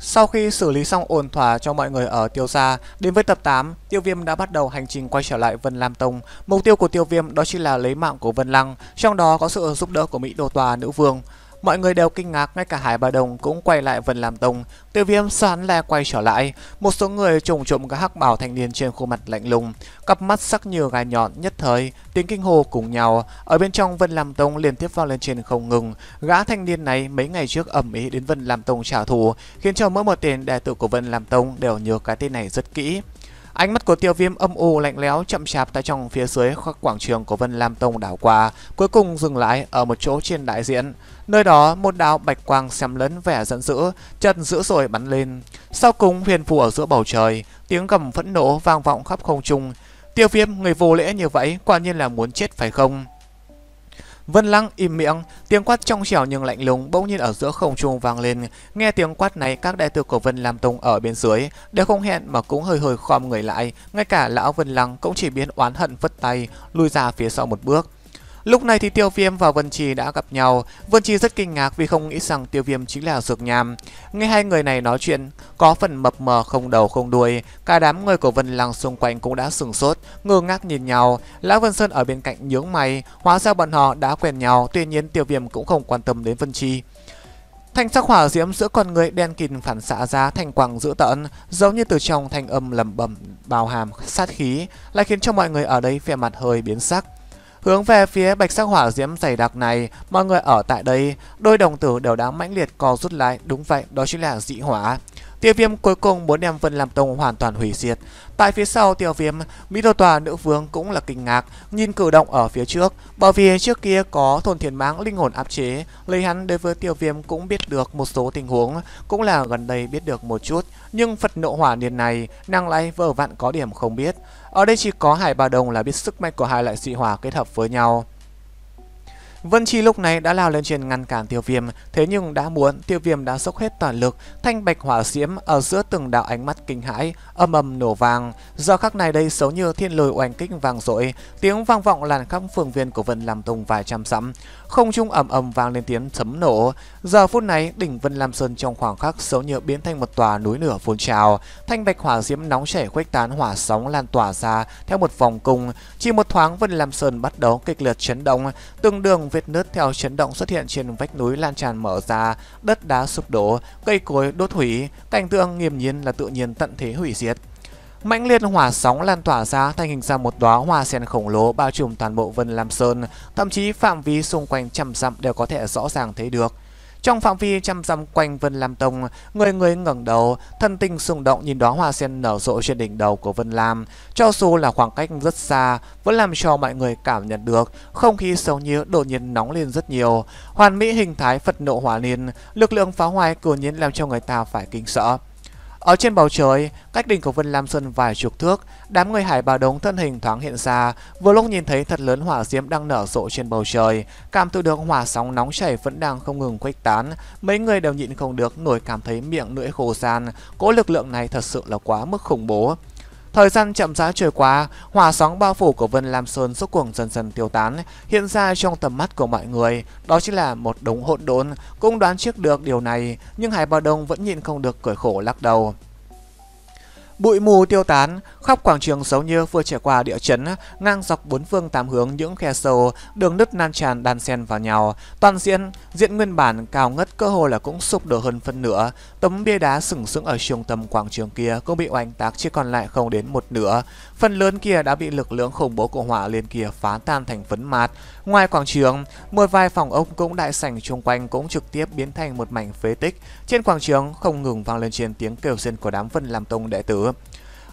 Sau khi xử lý xong ổn thỏa cho mọi người ở Tiêu Gia, đến với tập 8, Tiêu Viêm đã bắt đầu hành trình quay trở lại Vân Lam Tông. Mục tiêu của Tiêu Viêm đó chính là lấy mạng của Vân Lăng, trong đó có sự giúp đỡ của Mỹ Đô Tòa Nữ Vương. Mọi người đều kinh ngạc, ngay cả Hải Bà Đồng cũng quay lại Vân Lam Tông. Tiêu viêm xoắn le quay trở lại. Một số người trùng trộm các hắc bảo thanh niên trên khuôn mặt lạnh lùng. Cặp mắt sắc như gai nhọn nhất thời, tiếng kinh hồ cùng nhau. Ở bên trong Vân Lam Tông liên tiếp vang lên trên không ngừng. Gã thanh niên này mấy ngày trước ẩm ý đến Vân Lam Tông trả thù, khiến cho mỗi một tiền đệ tử của Vân Lam Tông đều nhớ cái tên này rất kỹ. Ánh mắt của tiêu viêm âm u lạnh lẽo chậm chạp tại trong phía dưới quảng trường của Vân Lam Tông đảo qua, cuối cùng dừng lại ở một chỗ trên đại diện. Nơi đó một đạo bạch quang xem lấn vẻ giận dữ, chân dữ rồi bắn lên. Sau cùng huyền phù ở giữa bầu trời, tiếng gầm phẫn nộ vang vọng khắp không trung. Tiêu viêm người vô lễ như vậy quả nhiên là muốn chết phải không? Vân Lăng im miệng, tiếng quát trong trẻo nhưng lạnh lùng bỗng nhiên ở giữa không trung vang lên. Nghe tiếng quát này, các đệ tử của Vân Lam Tông ở bên dưới đều không hẹn mà cũng hơi hơi khom người lại, ngay cả lão Vân Lăng cũng chỉ biến oán hận vất tay, lùi ra phía sau một bước. Lúc này thì Tiêu Viêm và Vân Trì đã gặp nhau. Vân Trì rất kinh ngạc vì không nghĩ rằng Tiêu Viêm chính là Dược Nham. Nghe hai người này nói chuyện, có phần mập mờ không đầu không đuôi. Cả đám người của Vân Lăng xung quanh cũng đã sừng sốt, ngơ ngác nhìn nhau. Lão Vân Sơn ở bên cạnh nhướng mày, hóa ra bọn họ đã quen nhau, tuy nhiên Tiêu Viêm cũng không quan tâm đến Vân Trì. Thanh sắc hỏa diễm giữa con người đen kịt phản xạ ra thành quang dữ tợn, giống như từ trong thanh âm lầm bầm bào hàm sát khí, lại khiến cho mọi người ở đây vẻ mặt hơi biến sắc. Hướng về phía bạch sắc hỏa diễm dày đặc này, mọi người ở tại đây, đôi đồng tử đều đã mãnh liệt co rút lại, đúng vậy, đó chính là dị hỏa. Tiêu viêm cuối cùng muốn đem Vân Lam Tông hoàn toàn hủy diệt. Tại phía sau tiêu viêm, Mỹ Đô Tòa Nữ Vương cũng là kinh ngạc, nhìn cử động ở phía trước. Bởi vì trước kia có thôn thiền mãng linh hồn áp chế, lấy hắn đối với tiêu viêm cũng biết được một số tình huống, cũng là gần đây biết được một chút. Nhưng Phật nộ hỏa niên này, năng lại vờ vặn có điểm không biết. Ở đây chỉ có hải ba đồng là biết sức mạnh của hai loại dị hỏa kết hợp với nhau. Vân Chi lúc này đã lao lên trên ngăn cản tiêu viêm, thế nhưng đã muốn, tiêu viêm đã dốc hết toàn lực, thanh bạch hỏa diễm ở giữa từng đạo ánh mắt kinh hãi, âm ầm nổ vàng. Giờ khắc này đây xấu như thiên lôi oanh kích vàng rội, tiếng vang vọng làn khắp phường viên của Vân Lam Tông vài trăm dặm. Không trung ầm ầm vang lên tiếng sấm nổ. Giờ phút này, đỉnh Vân Lam Sơn trong khoảng khắc xấu như biến thành một tòa núi lửa phun trào, thanh bạch hỏa diễm nóng chảy khuếch tán hỏa sóng lan tỏa ra theo một vòng cung, chỉ một thoáng Vân Lam Sơn bắt đầu kịch liệt chấn động, từng đường về vết nứt theo chấn động xuất hiện trên vách núi lan tràn mở ra, đất đá sụp đổ, cây cối đốt hủy, cảnh tượng nghiêm nhiên là tự nhiên tận thế hủy diệt. mạnh liệt hỏa sóng lan tỏa ra thành hình ra một đóa hoa sen khổng lồ bao trùm toàn bộ Vân Lam Sơn, thậm chí phạm vi xung quanh trăm dặm đều có thể rõ ràng thấy được. Trong phạm vi trăm dặm quanh Vân Lam Tông, người người ngẩng đầu, thân tinh sùng động nhìn đóa hoa sen nở rộ trên đỉnh đầu của Vân Lam. Cho dù là khoảng cách rất xa, vẫn làm cho mọi người cảm nhận được không khí sâu như đột nhiên nóng lên rất nhiều. Hoàn mỹ hình thái Phật nộ hỏa liên, lực lượng phá hoại cử nhiên làm cho người ta phải kinh sợ. Ở trên bầu trời, cách đỉnh của Vân Lam Sơn vài chục thước, đám người hải bà đống thân hình thoáng hiện ra, vừa lúc nhìn thấy thật lớn hỏa diễm đang nở rộ trên bầu trời, cảm thụ được hỏa sóng nóng chảy vẫn đang không ngừng khuếch tán, mấy người đều nhịn không được nổi cảm thấy miệng lưỡi khô gian, cỗ lực lượng này thật sự là quá mức khủng bố. Thời gian chậm rãi trôi qua, hỏa sóng bao phủ của Vân Lam Sơn suốt cuồng dần dần tiêu tán, hiện ra trong tầm mắt của mọi người, đó chính là một đống hỗn độn. Cũng đoán trước được điều này, nhưng Hải Bảo Đông vẫn nhịn không được cười khổ lắc đầu. Bụi mù tiêu tán, khắp quảng trường giống như vừa trải qua địa chấn, ngang dọc bốn phương tám hướng những khe sâu, đường nứt nan tràn đan xen vào nhau. Toàn diện, diện nguyên bản cao ngất cơ hồ là cũng sụp đổ hơn phân nửa. Tấm bia đá sừng sững ở trung tâm quảng trường kia cũng bị oanh tạc chỉ còn lại không đến một nửa. Phần lớn kia đã bị lực lượng khủng bố của hỏa liên kia phá tan thành phấn mạt. Ngoài quảng trường, một vài phòng ốc cũng đại sảnh chung quanh cũng trực tiếp biến thành một mảnh phế tích. Trên quảng trường không ngừng vang lên trên tiếng kêu rên của đám phân làm tông đệ tử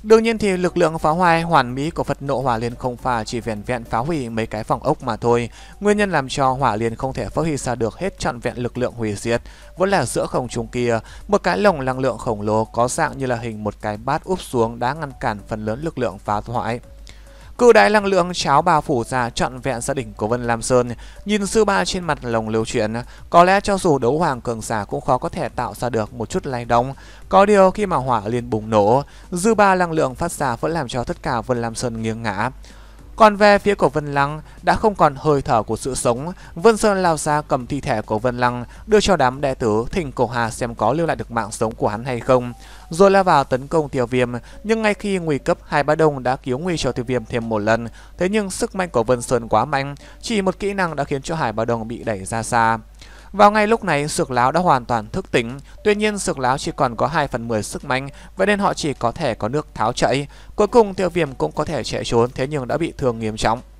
Đương nhiên thì lực lượng phá hoại hoàn mỹ của Phật nộ hỏa liên không phà chỉ vẹn vẹn phá hủy mấy cái phòng ốc mà thôi. Nguyên nhân làm cho hỏa liên không thể phá hủy xa được hết trọn vẹn lực lượng hủy diệt vẫn là giữa không trung kia, một cái lồng năng lượng khổng lồ có dạng như là hình một cái bát úp xuống đã ngăn cản phần lớn lực lượng phá hoại. Cự đại năng lượng cháo bà phủ ra trọn vẹn gia đình của Vân Lam Sơn, nhìn sư ba trên mặt lồng lưu chuyện, có lẽ cho dù đấu hoàng cường giả cũng khó có thể tạo ra được một chút lay động. Có điều khi mà hỏa liền bùng nổ, dư ba năng lượng phát ra vẫn làm cho tất cả Vân Lam Sơn nghiêng ngã. Còn về phía của Vân Lăng, đã không còn hơi thở của sự sống, Vân Sơn lao ra cầm thi thể của Vân Lăng, đưa cho đám đệ tử Thỉnh Cổ Hà xem có lưu lại được mạng sống của hắn hay không, rồi lao vào tấn công Tiêu Viêm, nhưng ngay khi nguy cấp hai ba đông đã cứu nguy cho Tiêu Viêm thêm một lần, thế nhưng sức mạnh của Vân Sơn quá mạnh, chỉ một kỹ năng đã khiến cho Hải Ba Đông bị đẩy ra xa. Vào ngay lúc này, Sược Láo đã hoàn toàn thức tỉnh, tuy nhiên Sược Láo chỉ còn có 2 phần 10 sức mạnh, vậy nên họ chỉ có thể có nước tháo chạy. Cuối cùng Tiêu Viêm cũng có thể chạy trốn thế nhưng đã bị thương nghiêm trọng.